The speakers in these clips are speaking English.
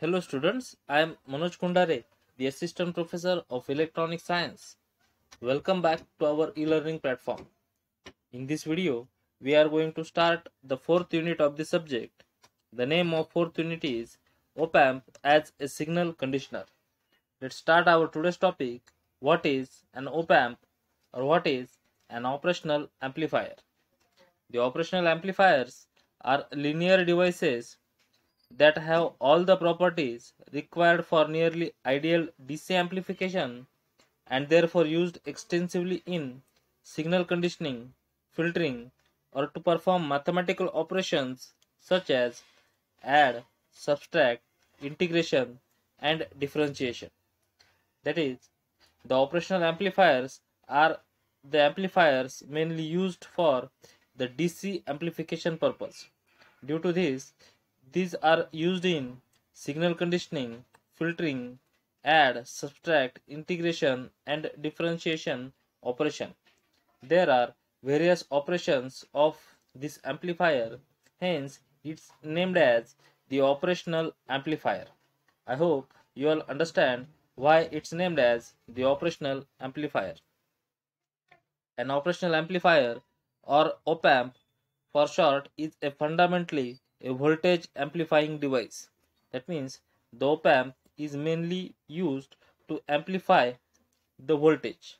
Hello students, I am Manoj Kundare, the Assistant Professor of Electronic Science. Welcome back to our e-learning platform. In this video, we are going to start the fourth unit of the subject. The name of fourth unit is Op-Amp as a Signal Conditioner. Let's start our today's topic, what is an Op-Amp or what is an operational amplifier. The operational amplifiers are linear devices that have all the properties required for nearly ideal DC amplification and therefore used extensively in signal conditioning, filtering, or to perform mathematical operations such as add, subtract, integration, and differentiation. That is, the operational amplifiers are the amplifiers mainly used for the DC amplification purpose. Due to this, these are used in signal conditioning, filtering, add, subtract, integration and differentiation operation. There are various operations of this amplifier, hence it's named as the operational amplifier. I hope you all understand why it's named as the operational amplifier. An operational amplifier or op-amp for short is a fundamentally a voltage amplifying device. That means the op amp is mainly used to amplify the voltage.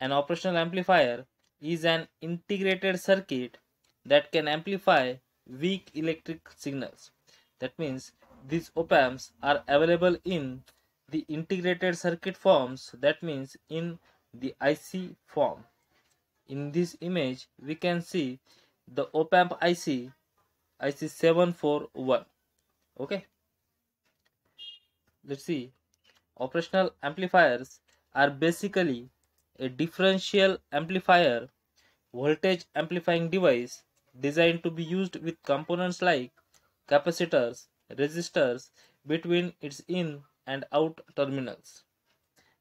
An operational amplifier is an integrated circuit that can amplify weak electric signals. That means these op amps are available in the integrated circuit forms that means in the IC form. In this image we can see the op amp IC IC 741 okay let's see operational amplifiers are basically a differential amplifier voltage amplifying device designed to be used with components like capacitors resistors between its in and out terminals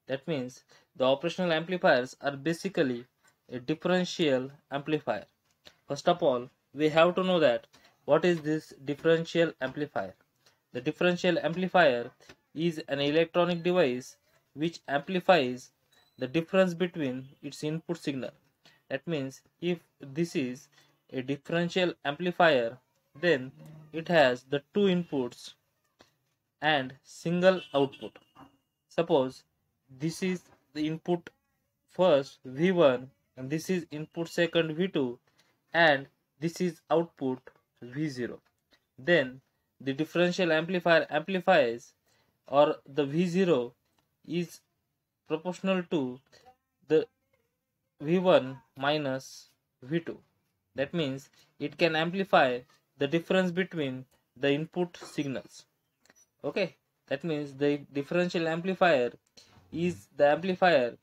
that means the operational amplifiers are basically a differential amplifier first of all we have to know that what is this differential amplifier? The differential amplifier is an electronic device which amplifies the difference between its input signal. That means if this is a differential amplifier, then it has the two inputs and single output. Suppose this is the input first V1 and this is input second V2 and this is output V0. Then the differential amplifier amplifies or the V0 is proportional to the V1 minus V2. That means it can amplify the difference between the input signals. Okay, that means the differential amplifier is the amplifier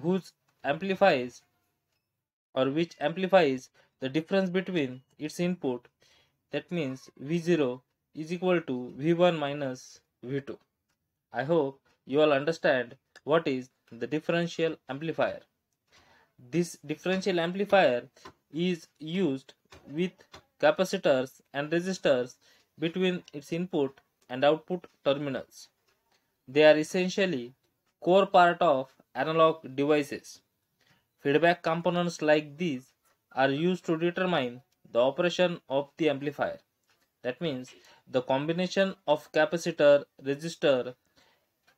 whose amplifies or which amplifies the difference between its input that means V0 is equal to V1 minus V2. I hope you all understand what is the differential amplifier. This differential amplifier is used with capacitors and resistors between its input and output terminals. They are essentially core part of analog devices. Feedback components like these are used to determine the operation of the amplifier. That means the combination of capacitor, resistor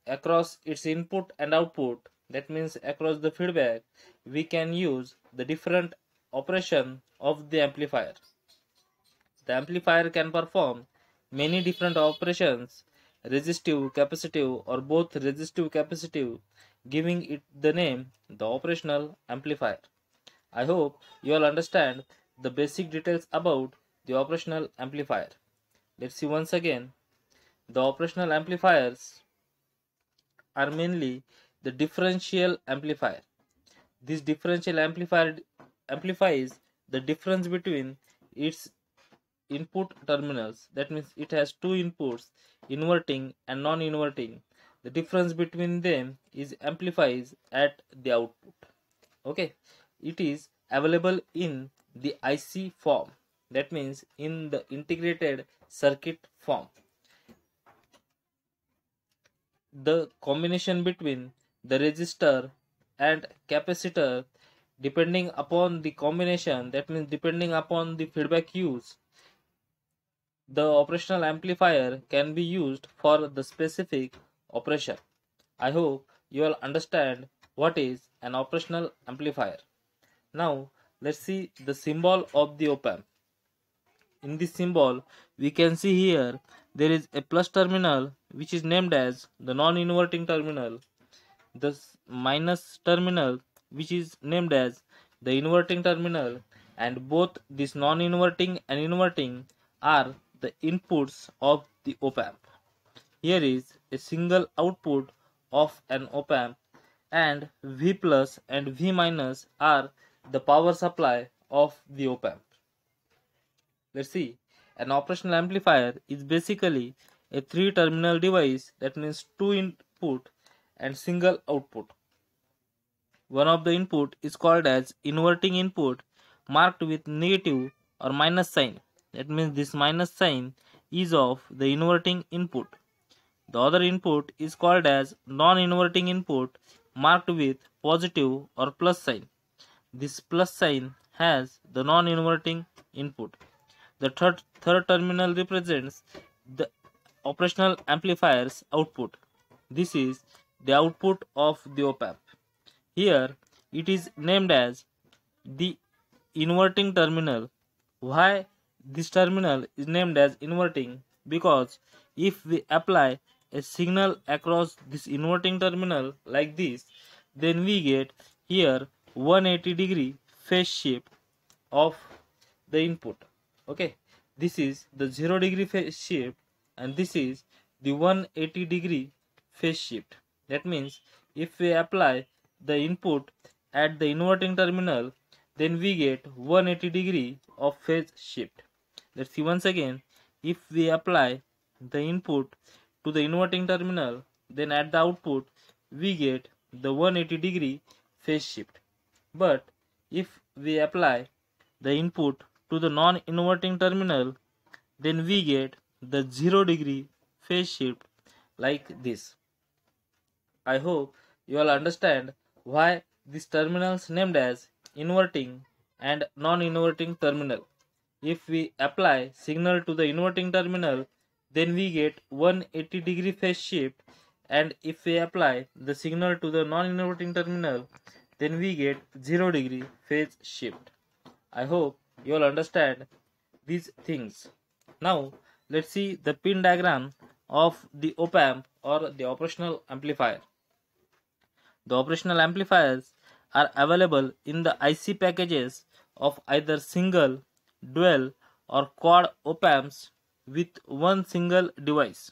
across its input and output, that means across the feedback, we can use the different operation of the amplifier. The amplifier can perform many different operations, resistive, capacitive or both resistive capacitive, giving it the name the operational amplifier. I hope you all understand the basic details about the operational amplifier. Let's see once again. The operational amplifiers are mainly the differential amplifier. This differential amplifier amplifies the difference between its input terminals. That means it has two inputs, inverting and non-inverting. The difference between them is amplifies at the output. Okay, it is available in the IC form that means in the integrated circuit form. The combination between the resistor and capacitor depending upon the combination that means depending upon the feedback used the operational amplifier can be used for the specific operation. I hope you will understand what is an operational amplifier. Now let's see the symbol of the op amp in this symbol we can see here there is a plus terminal which is named as the non-inverting terminal the minus terminal which is named as the inverting terminal and both this non-inverting and inverting are the inputs of the op-amp. Here is a single output of an op-amp and V plus and V minus are the power supply of the op amp. Let's see. An operational amplifier is basically a three terminal device that means two input and single output. One of the input is called as inverting input marked with negative or minus sign. That means this minus sign is of the inverting input. The other input is called as non-inverting input marked with positive or plus sign. This plus sign has the non-inverting input. The third, third terminal represents the operational amplifier's output. This is the output of the op-amp. Here it is named as the inverting terminal. Why this terminal is named as inverting? Because if we apply a signal across this inverting terminal like this, then we get here 180 degree phase shift of the input okay this is the 0 degree phase shift and this is the 180 degree phase shift that means if we apply the input at the inverting terminal then we get 180 degree of phase shift let's see once again if we apply the input to the inverting terminal then at the output we get the 180 degree phase shift but if we apply the input to the non-inverting terminal, then we get the 0 degree phase shift like this. I hope you all understand why this terminal is named as inverting and non-inverting terminal. If we apply signal to the inverting terminal, then we get 180 degree phase shift and if we apply the signal to the non-inverting terminal, then we get 0 degree phase shift. I hope you all understand these things. Now let's see the pin diagram of the op-amp or the operational amplifier. The operational amplifiers are available in the IC packages of either single, dual or quad op-amps with one single device.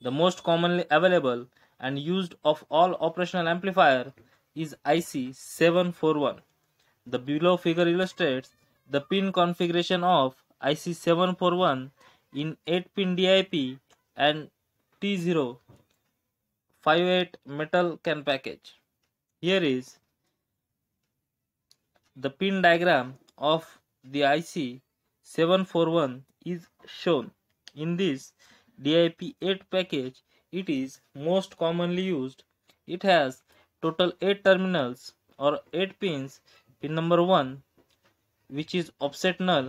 The most commonly available and used of all operational amplifier is IC741. The below figure illustrates the pin configuration of IC741 in 8-pin DIP and T0 58 metal can package. Here is the pin diagram of the IC741 is shown. In this DIP8 package, it is most commonly used. It has total 8 terminals or 8 pins pin number 1 which is offset null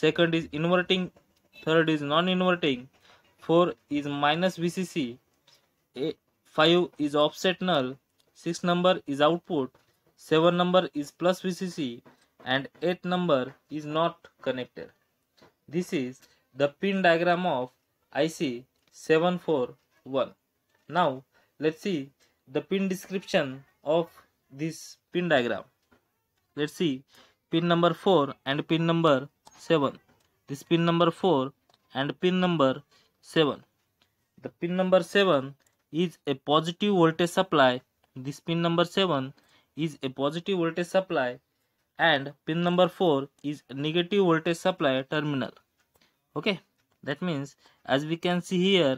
second is inverting third is non-inverting 4 is minus VCC 5 is offset null 6 number is output 7 number is plus VCC and 8 number is not connected. This is the pin diagram of IC 741. Now let's see the pin description of this pin diagram let's see pin number 4 and pin number 7 this pin number 4 and pin number 7 the pin number 7 is a positive voltage supply this pin number 7 is a positive voltage supply and pin number 4 is negative voltage supply terminal okay that means as we can see here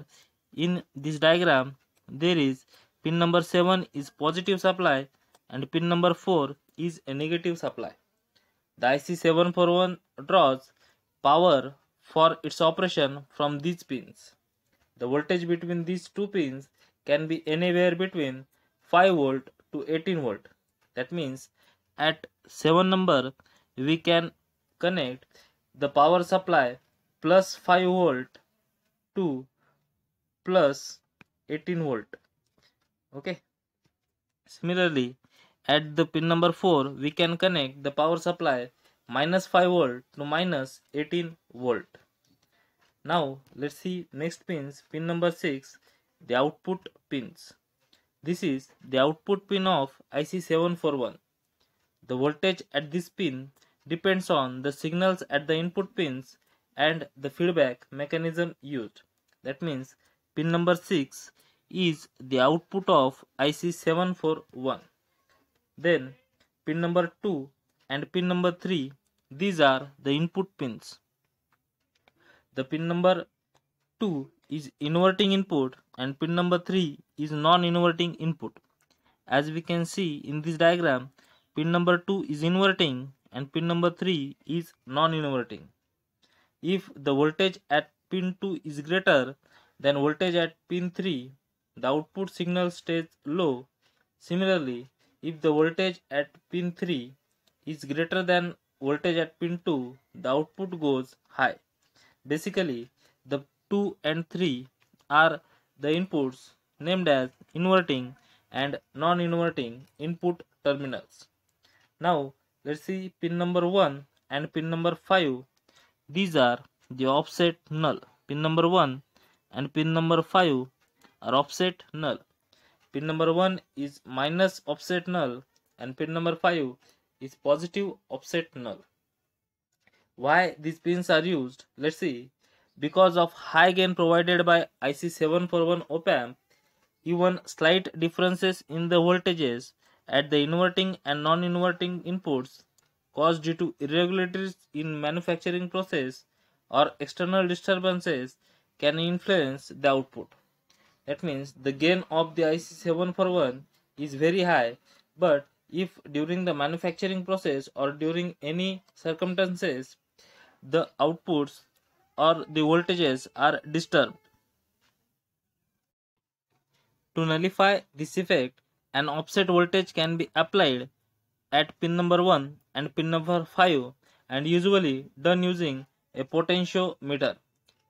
in this diagram there is pin number 7 is positive supply and pin number 4 is a negative supply. The IC741 draws power for its operation from these pins. The voltage between these two pins can be anywhere between 5 volt to 18 volt. That means at 7 number we can connect the power supply plus 5 volt to plus 18 volt okay similarly at the pin number 4 we can connect the power supply minus 5 volt to minus 18 volt now let's see next pins pin number 6 the output pins this is the output pin of IC741 the voltage at this pin depends on the signals at the input pins and the feedback mechanism used that means pin number 6 is the output of IC741. Then pin number 2 and pin number 3 these are the input pins. The pin number 2 is inverting input and pin number 3 is non-inverting input. As we can see in this diagram pin number 2 is inverting and pin number 3 is non-inverting. If the voltage at pin 2 is greater than voltage at pin 3 the output signal stays low. Similarly, if the voltage at pin 3 is greater than voltage at pin 2, the output goes high. Basically, the 2 and 3 are the inputs named as inverting and non-inverting input terminals. Now, let's see pin number 1 and pin number 5. These are the offset null. Pin number 1 and pin number 5 are offset null. Pin number 1 is minus offset null and pin number 5 is positive offset null. Why these pins are used? Let's see. Because of high gain provided by IC741 op amp, even slight differences in the voltages at the inverting and non-inverting inputs caused due to irregularities in manufacturing process or external disturbances can influence the output. That means the gain of the IC741 is very high, but if during the manufacturing process or during any circumstances the outputs or the voltages are disturbed. To nullify this effect, an offset voltage can be applied at pin number 1 and pin number 5 and usually done using a potentiometer.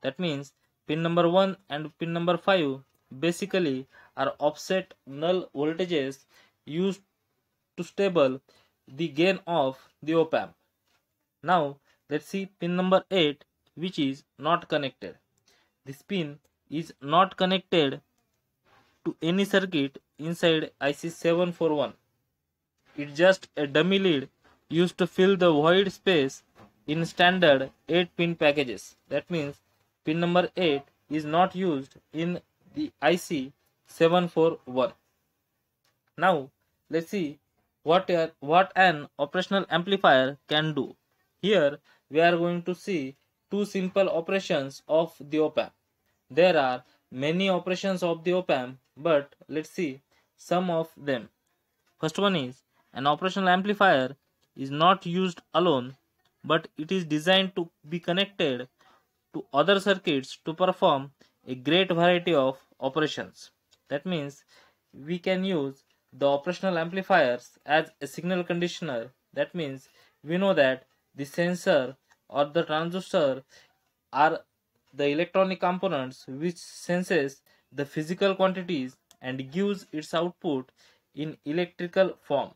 That means pin number 1 and pin number 5 basically are offset null voltages used to stable the gain of the op amp. Now let's see pin number 8 which is not connected. This pin is not connected to any circuit inside IC741. It's just a dummy lead used to fill the void space in standard 8 pin packages. That means pin number 8 is not used in the IC 741. Now let's see what, a, what an operational amplifier can do. Here we are going to see two simple operations of the op-amp. There are many operations of the op-amp but let's see some of them. First one is an operational amplifier is not used alone but it is designed to be connected to other circuits to perform a great variety of operations. That means we can use the operational amplifiers as a signal conditioner. That means we know that the sensor or the transistor are the electronic components which senses the physical quantities and gives its output in electrical form.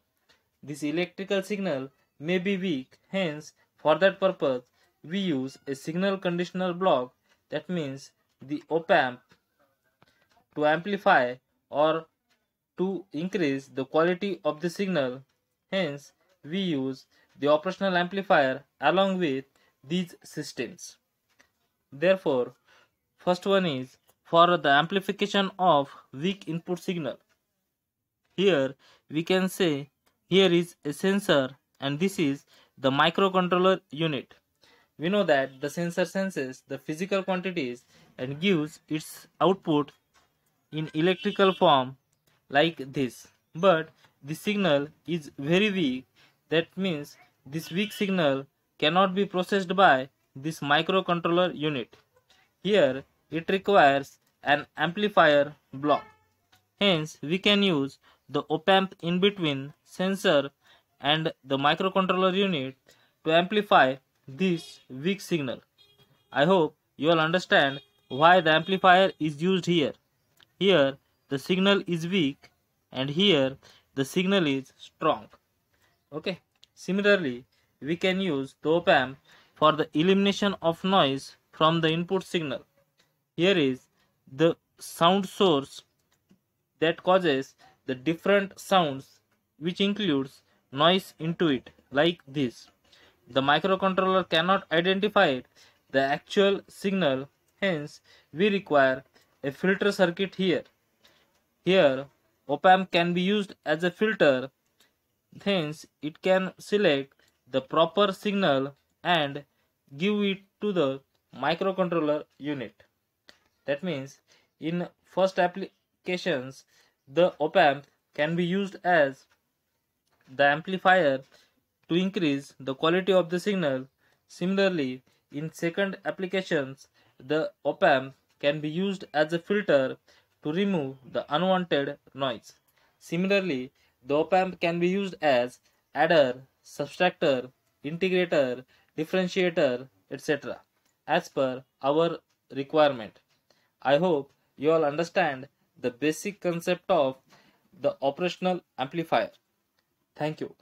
This electrical signal may be weak, hence for that purpose we use a signal conditioner block that means the op-amp to amplify or to increase the quality of the signal. Hence, we use the operational amplifier along with these systems. Therefore, first one is for the amplification of weak input signal. Here we can say here is a sensor and this is the microcontroller unit. We know that the sensor senses the physical quantities and gives its output in electrical form like this. But the signal is very weak. That means this weak signal cannot be processed by this microcontroller unit. Here it requires an amplifier block. Hence we can use the op-amp in between sensor and the microcontroller unit to amplify this weak signal. I hope you will understand why the amplifier is used here. Here the signal is weak and here the signal is strong. Okay. Similarly, we can use the op amp for the elimination of noise from the input signal. Here is the sound source that causes the different sounds which includes noise into it like this. The microcontroller cannot identify the actual signal, hence we require a filter circuit here. Here, op-amp can be used as a filter, hence it can select the proper signal and give it to the microcontroller unit. That means in first applications, the op-amp can be used as the amplifier to increase the quality of the signal. Similarly, in second applications, the op-amp can be used as a filter to remove the unwanted noise. Similarly, the op-amp can be used as adder, subtractor, integrator, differentiator, etc. as per our requirement. I hope you all understand the basic concept of the operational amplifier. Thank you.